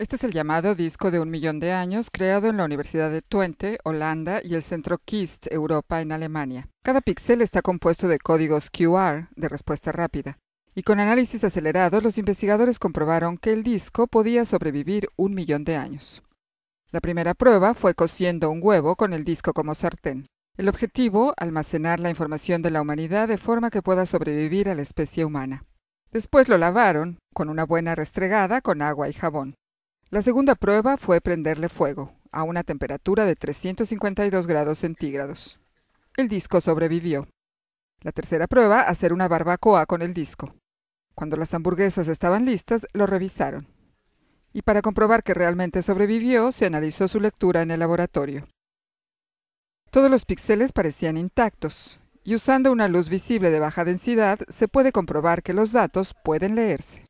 Este es el llamado disco de un millón de años, creado en la Universidad de Twente, Holanda, y el Centro KIST, Europa, en Alemania. Cada píxel está compuesto de códigos QR, de respuesta rápida. Y con análisis acelerados, los investigadores comprobaron que el disco podía sobrevivir un millón de años. La primera prueba fue cosiendo un huevo con el disco como sartén. El objetivo, almacenar la información de la humanidad de forma que pueda sobrevivir a la especie humana. Después lo lavaron con una buena restregada con agua y jabón. La segunda prueba fue prenderle fuego, a una temperatura de 352 grados centígrados. El disco sobrevivió. La tercera prueba, hacer una barbacoa con el disco. Cuando las hamburguesas estaban listas, lo revisaron. Y para comprobar que realmente sobrevivió, se analizó su lectura en el laboratorio. Todos los píxeles parecían intactos, y usando una luz visible de baja densidad, se puede comprobar que los datos pueden leerse.